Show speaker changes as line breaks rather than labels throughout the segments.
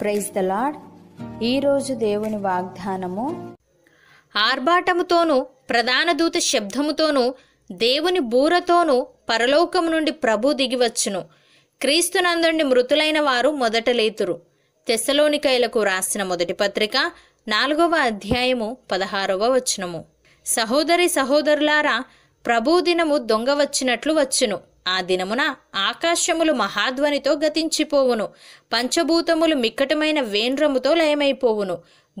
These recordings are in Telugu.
ప్రైజ్ ద లాడ్ ఈరోజు దేవుని వాగ్దానము ఆర్భాటముతోనూ ప్రధాన దూత శబ్దముతోనూ దేవుని బూరతోనూ పరలోకము నుండి ప్రభు దిగివచ్చును క్రీస్తునందుండి మృతులైన వారు మొదట లేతురు తెసలోనికైలకు రాసిన మొదటి పత్రిక నాలుగవ అధ్యాయము పదహారవ వచనము సహోదరి సహోదరులారా ప్రభు దినము దొంగ వచ్చినట్లు వచ్చును ఆ దినమున ఆకాశములు మహాధ్వనితో గతించిపోవును పంచభూతములు మిక్కటమైన వేండ్రముతో లయమైపోవును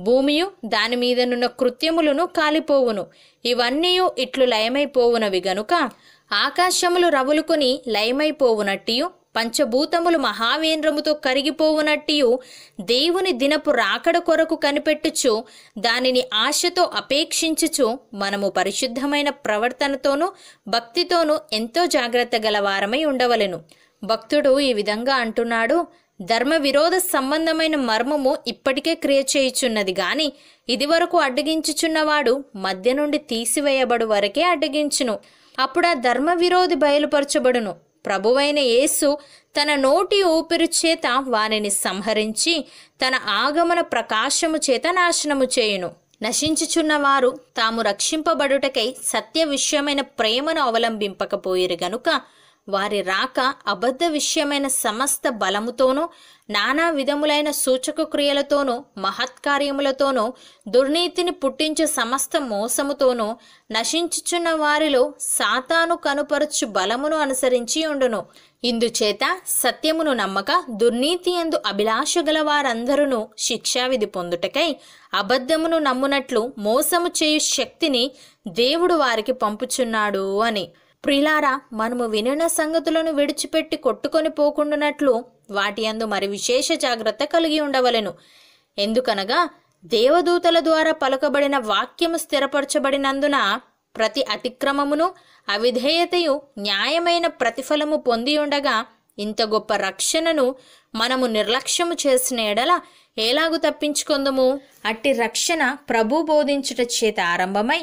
భూమియు దానిమీదనున్న కృత్యములను కాలిపోవును ఇవన్నీ ఇట్లు లయమైపోవునవి గనుక ఆకాశములు రవులుకొని లయమైపోవునట్టియు పంచభూతములు మహావేంద్రముతో కరిగిపోవునట్టియు దేవుని దినపు రాకడ కొరకు కనిపెట్టుచు దానిని ఆశతో అపేక్షించుచు మనము పరిశుద్ధమైన ప్రవర్తనతోనూ భక్తితోనూ ఎంతో జాగ్రత్త గలవారమై ఉండవలెను భక్తుడు ఈ విధంగా అంటున్నాడు ధర్మ విరోధ సంబంధమైన మర్మము ఇప్పటికే క్రియ చేయుచున్నది గాని ఇదివరకు అడ్డగించుచున్నవాడు మధ్య నుండి తీసివేయబడు వరకే అడ్డగించును అప్పుడు ఆ ధర్మ విరోధి బయలుపరచబడును ప్రభువైన యేసు తన నోటి ఊపిరి చేత వారిని సంహరించి తన ఆగమన ప్రకాశము చేత నాశనము చేయును నశించుచున్నవారు తాము రక్షింపబడుటకై సత్య విషయమైన ప్రేమను అవలంబింపకపోయిరు గనుక వారి రాక అబద్ధ విషయమైన సమస్త బలముతోనూ నానా విధములైన సూచక క్రియలతోనూ మహత్కార్యములతోనూ దుర్నీతిని పుట్టించే సమస్త మోసముతోనూ నశించుచున్న వారిలో సాతాను కనుపరచు బలమును అనుసరించి ఉండును ఇందుచేత సత్యమును నమ్మక దుర్నీతి ఎందు అభిలాష గల వారందరూ శిక్షావిధి పొందుటకై అబద్ధమును నమ్మునట్లు మోసము చేయు శక్తిని దేవుడు వారికి పంపుచున్నాడు అని ప్రిలారా మనము వినిన సంగతులను విడిచిపెట్టి కొట్టుకొని పోకుండానట్లు వాటి అందు మరి విశేష జాగ్రత్త కలిగి ఉండవలెను ఎందుకనగా దేవదూతల ద్వారా పలుకబడిన వాక్యము స్థిరపరచబడినందున ప్రతి అతిక్రమమును అవిధేయతయు న్యాయమైన ప్రతిఫలము పొంది ఉండగా ఇంత గొప్ప రక్షణను మనము నిర్లక్ష్యము చేసిన ఎడల ఎలాగు తప్పించుకుందము అట్టి రక్షణ ప్రభు బోధించుట చేత ఆరంభమై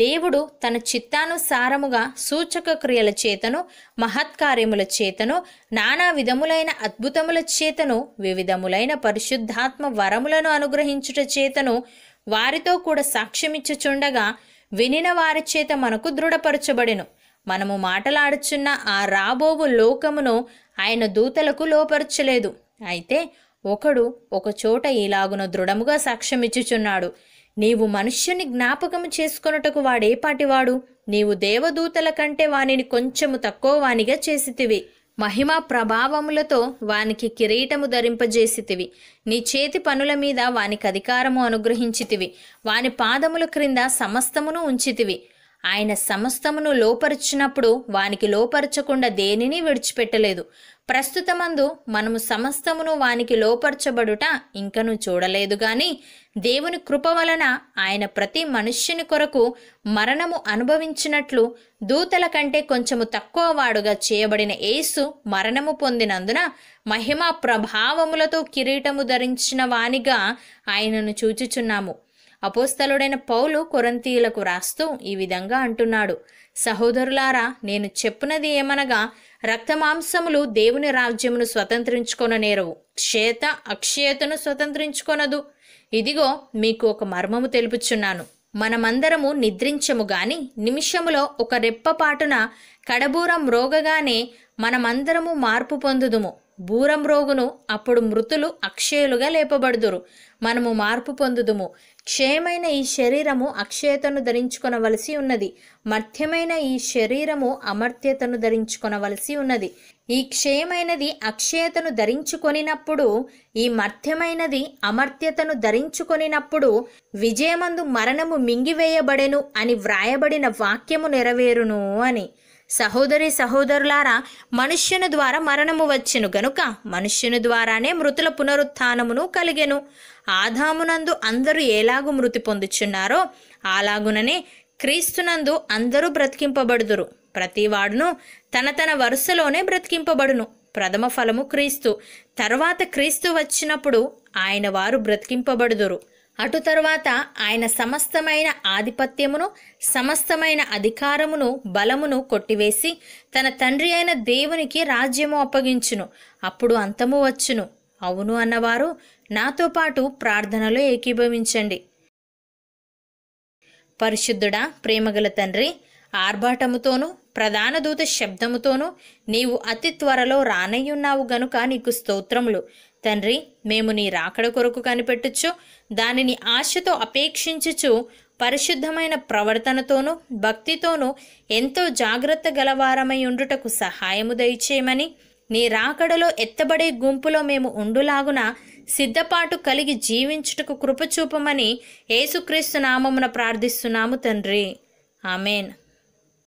దేవుడు తన చిత్తానుసారముగా సూచక క్రియల చేతను మహత్కార్యముల చేతను నానా విధములైన అద్భుతముల చేతను వివిధములైన పరిశుద్ధాత్మ వరములను అనుగ్రహించుట చేతను వారితో కూడా సాక్ష్యమిచ్చుచుండగా వినిన వారి చేత మనకు దృఢపరచబడెను మనము మాటలాడుచున్న ఆ రాబోవు లోకమును ఆయన దూతలకు లోపరచలేదు అయితే ఒకడు ఒకచోట ఇలాగున దృఢముగా సాక్ష్యమిచ్చుచున్నాడు నీవు మనుష్యుని జ్ఞాపకము చేసుకొనుటకు వాడేపాటివాడు నీవు దేవదూతల కంటే వానిని కొంచెము తక్కువ వానిగా చేసితివి మహిమ ప్రభావములతో వానికి కిరీటము ధరింపజేసితివి నీ చేతి పనుల మీద వానికి అధికారము అనుగ్రహించితివి వాని పాదముల క్రింద సమస్తమును ఉంచితివి ఆయన సమస్తమును లోపరుచినప్పుడు వానికి లోపరచకుండా దేనిని విడిచిపెట్టలేదు ప్రస్తుతమందు మనము సమస్తమును వానికి లోపరచబడుట ఇంకను చూడలేదు గాని దేవుని కృప వలన ఆయన ప్రతి మనుష్యుని కొరకు మరణము అనుభవించినట్లు దూతల కంటే కొంచెము తక్కువ వాడుగా చేయబడిన యేసు మరణము పొందినందున మహిమ ప్రభావములతో కిరీటము ధరించిన వానిగా ఆయనను చూచుచున్నాము అపోస్తలుడైన పౌలు కొరంతీయులకు రాస్తూ ఈ విధంగా అంటున్నాడు సహోదరులారా నేను చెప్పునది ఏమనగా రక్తమాంసములు దేవుని రాజ్యమును స్వతంత్రించుకొననేరవు క్షేత అక్షేతను స్వతంత్రించుకొనదు ఇదిగో మీకు ఒక మర్మము తెలుపుచున్నాను మనమందరము నిద్రించము గాని నిమిషములో ఒక రెప్పపాటున కడబూరం రోగగానే మనమందరము మార్పు పొందుదుము బూరం రోగును అప్పుడు మృతులు అక్షయులుగా లేపబడుదురు మనము మార్పు పొందుదుము క్షయమైన ఈ శరీరము అక్షయతను ధరించుకొనవలసి ఉన్నది మర్త్యమైన ఈ శరీరము అమర్త్యతను ధరించుకొనవలసి ఉన్నది ఈ క్షయమైనది అక్షయతను ధరించుకొనినప్పుడు ఈ మర్త్యమైనది అమర్త్యతను ధరించుకొనినప్పుడు విజయమందు మరణము మింగివేయబడెను అని వ్రాయబడిన వాక్యము నెరవేరును అని సహోదరి సహోదరులారా మనుష్యుని ద్వారా మరణము వచ్చెను గనుక మనుష్యుని ద్వారానే మృతుల పునరుత్థానమును కలిగెను ఆదామునందు అందరూ ఎలాగు మృతి పొందుచున్నారో అలాగుననే క్రీస్తునందు అందరూ బ్రతికింపబడుదురు ప్రతివాడును తన తన వరుసలోనే బ్రతికింపబడును ప్రథమ ఫలము క్రీస్తు తర్వాత క్రీస్తు వచ్చినప్పుడు ఆయన వారు బ్రతికింపబడుదురు అటు తరువాత ఆయన సమస్తమైన ఆధిపత్యమును సమస్తమైన అధికారమును బలమును కొట్టివేసి తన తండ్రి అయిన దేవునికి రాజ్యము అప్పగించును అప్పుడు అంతము వచ్చును అవును అన్నవారు నాతో పాటు ప్రార్థనలో ఏకీభవించండి పరిశుద్ధుడా ప్రేమగల తండ్రి ఆర్భాటముతోనూ ప్రధాన దూత శబ్దముతోనూ నీవు అతి త్వరలో రానయ్యున్నావు గనుక నీకు స్తోత్రములు తండ్రి మేము నీ రాకడ కొరకు కనిపెట్టుచు దానిని ఆశతో అపేక్షించుచు పరిశుద్ధమైన ప్రవర్తనతోనూ భక్తితోనూ ఎంతో జాగ్రత్త గలవారమై ఉండుటకు సహాయము దయచేయమని నీ రాకడలో ఎత్తబడే గుంపులో మేము ఉండులాగున సిద్ధపాటు కలిగి జీవించుటకు కృపచూపమని యేసుక్రీస్తు నామమున ప్రార్థిస్తున్నాము తండ్రి ఆమెన్